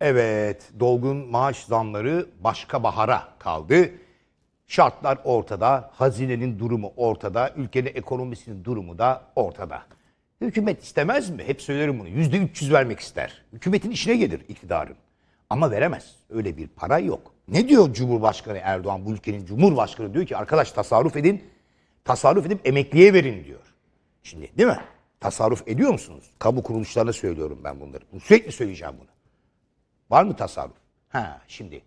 Evet, dolgun maaş zamları başka bahara kaldı. Şartlar ortada, hazinenin durumu ortada, ülkenin ekonomisinin durumu da ortada. Hükümet istemez mi? Hep söylerim bunu. Yüzde 300 vermek ister. Hükümetin işine gelir iktidarın. Ama veremez. Öyle bir para yok. Ne diyor Cumhurbaşkanı Erdoğan? Bu ülkenin Cumhurbaşkanı diyor ki arkadaş tasarruf edin. Tasarruf edip emekliye verin diyor. Şimdi değil mi? Tasarruf ediyor musunuz? Kamu kuruluşlarına söylüyorum ben bunları. Sürekli söyleyeceğim bunu. Var mı tasarruf? Ha şimdi.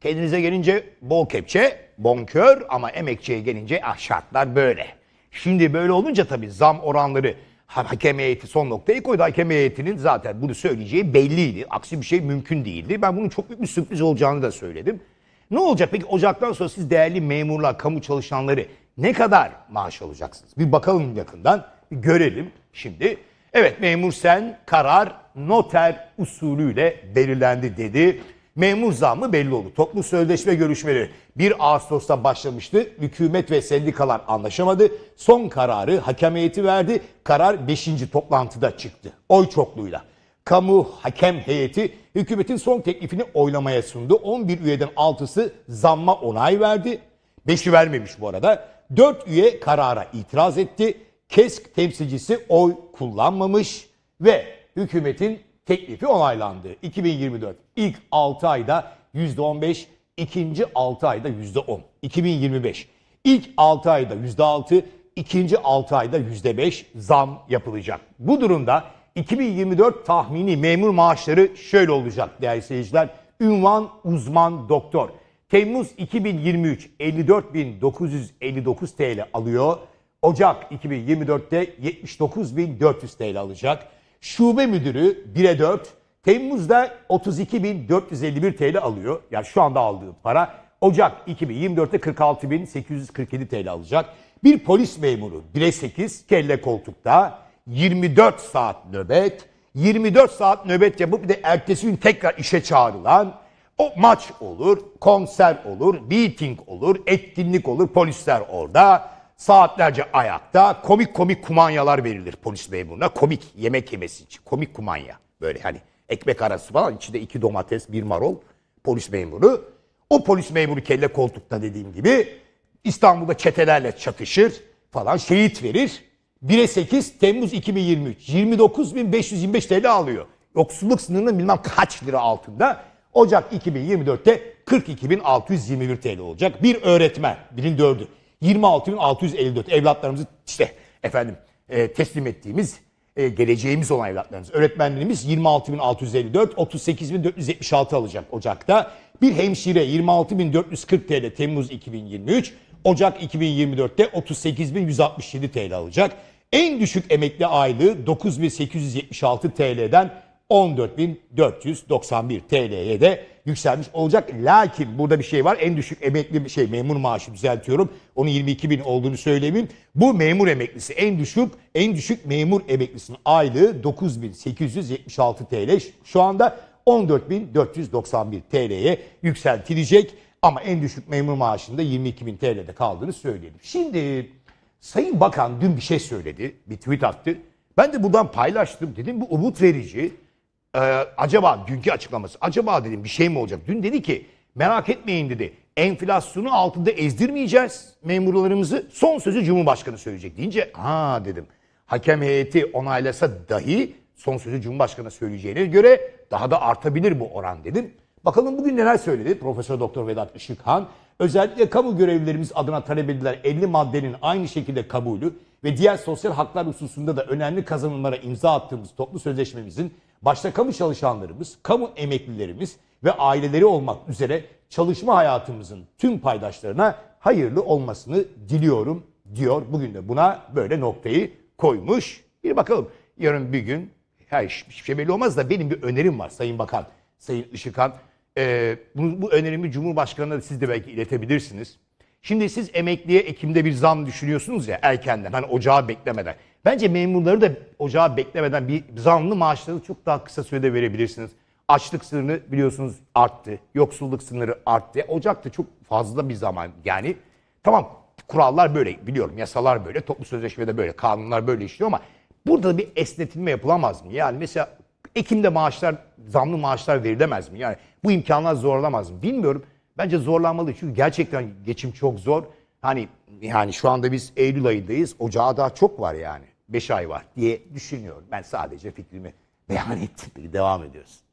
Kendinize gelince bol kepçe, bonkör ama emekçiye gelince ah şartlar böyle. Şimdi böyle olunca tabii zam oranları hakem heyeti son noktayı koydu. Hakem heyetinin zaten bunu söyleyeceği belliydi. Aksi bir şey mümkün değildi. Ben bunun çok büyük bir sürpriz olacağını da söyledim. Ne olacak peki Ocak'tan sonra siz değerli memurlar, kamu çalışanları ne kadar maaş alacaksınız? Bir bakalım yakından, bir görelim şimdi. Evet memur sen karar noter usulüyle belirlendi dedi. Memur zammı belli oldu. Toplu sözleşme görüşmeleri 1 Ağustos'ta başlamıştı. Hükümet ve sendikalar anlaşamadı. Son kararı hakem heyeti verdi. Karar 5. toplantıda çıktı. Oy çokluğuyla. Kamu hakem heyeti hükümetin son teklifini oylamaya sundu. 11 üyeden 6'sı zamma onay verdi. 5'i vermemiş bu arada. 4 üye karara itiraz etti. KESK temsilcisi oy kullanmamış ve hükümetin teklifi onaylandı. 2024 ilk 6 ayda %15, ikinci 6 ayda %10. 2025 ilk 6 ayda %6, ikinci 6 ayda %5 zam yapılacak. Bu durumda 2024 tahmini memur maaşları şöyle olacak değerli seyirciler. Ünvan uzman doktor. Temmuz 2023 54.959 TL alıyor. Ocak 2024'te 79.400 TL alacak. Şube müdürü 1'e 4, Temmuz'da 32.451 TL alıyor. Yani şu anda aldığı para. Ocak 2024'te 46.847 TL alacak. Bir polis memuru 1'e 8 kelle koltukta 24 saat nöbet. 24 saat nöbet yapıp bir de ertesi gün tekrar işe çağrılan o maç olur, konser olur, meeting olur, etkinlik olur, polisler orada. Saatlerce ayakta komik komik kumanyalar verilir polis memuruna. Komik yemek yemesi için. Komik kumanya. Böyle hani ekmek arası falan içinde iki domates bir marol polis memuru. O polis memuru kelle koltukta dediğim gibi İstanbul'da çetelerle çatışır falan şehit verir. 1'e 8 Temmuz 2023 29.525 TL alıyor. Yoksulluk sınırının bilmem kaç lira altında. Ocak 2024'te 42.621 TL olacak. Bir öğretmen, birin dördü. 26.654 evlatlarımızı işte efendim e, teslim ettiğimiz e, geleceğimiz olan evlatlarımız. Öğretmenlerimiz 26.654, 38.476 alacak Ocak'ta. Bir hemşire 26.440 TL Temmuz 2023, Ocak 2024'te 38.167 TL alacak. En düşük emekli aylığı 9876 TL'den 14.491 TL'ye de yükselmiş olacak. Lakin burada bir şey var. En düşük emekli şey memur maaşı düzeltiyorum. Onun 22 bin olduğunu söylemeyeyim. Bu memur emeklisi en düşük en düşük memur emeklisinin aylığı 9876 TL. Şu anda 14.491 TL'ye yükseltilecek. Ama en düşük memur maaşında 22 bin TL'de kaldığını söyleyelim. Şimdi Sayın Bakan dün bir şey söyledi. Bir tweet attı. Ben de buradan paylaştım. Dedim bu umut verici e, acaba dünkü açıklaması acaba dedim bir şey mi olacak? Dün dedi ki merak etmeyin dedi enflasyonu altında ezdirmeyeceğiz memurlarımızı son sözü Cumhurbaşkanı söyleyecek deyince ha dedim hakem heyeti onaylasa dahi son sözü Cumhurbaşkanı söyleyeceğine göre daha da artabilir bu oran dedim. Bakalım bugün neler söyledi Profesör Doktor Vedat Işıkhan. Özellikle kamu görevlilerimiz adına talep edilen 50 maddenin aynı şekilde kabulü ve diğer sosyal haklar hususunda da önemli kazanımlara imza attığımız toplu sözleşmemizin başta kamu çalışanlarımız, kamu emeklilerimiz ve aileleri olmak üzere çalışma hayatımızın tüm paydaşlarına hayırlı olmasını diliyorum diyor. Bugün de buna böyle noktayı koymuş. Bir bakalım yarın bir gün her hiçbir şey belli olmaz da benim bir önerim var Sayın Bakan, Sayın Işıkan. Ee, bu, bu önerimi Cumhurbaşkanı'na siz de belki iletebilirsiniz. Şimdi siz emekliye Ekim'de bir zam düşünüyorsunuz ya erkenden hani ocağı beklemeden. Bence memurları da ocağa beklemeden bir zanlı maaşları çok daha kısa sürede verebilirsiniz. Açlık sınırı biliyorsunuz arttı. Yoksulluk sınırı arttı. Ocak'ta çok fazla bir zaman yani. Tamam kurallar böyle biliyorum. Yasalar böyle. Toplu sözleşmede böyle. Kanunlar böyle işliyor ama burada bir esnetilme yapılamaz mı? Yani mesela Ekim'de maaşlar, zamlı maaşlar verilemez mi? Yani bu imkanlar zorlamaz mı? Bilmiyorum. Bence zorlanmalı çünkü gerçekten geçim çok zor. Hani yani şu anda biz Eylül ayındayız. Ocağa daha çok var yani. 5 ay var diye düşünüyorum. Ben sadece fikrimi beyan ettim. devam ediyorsun.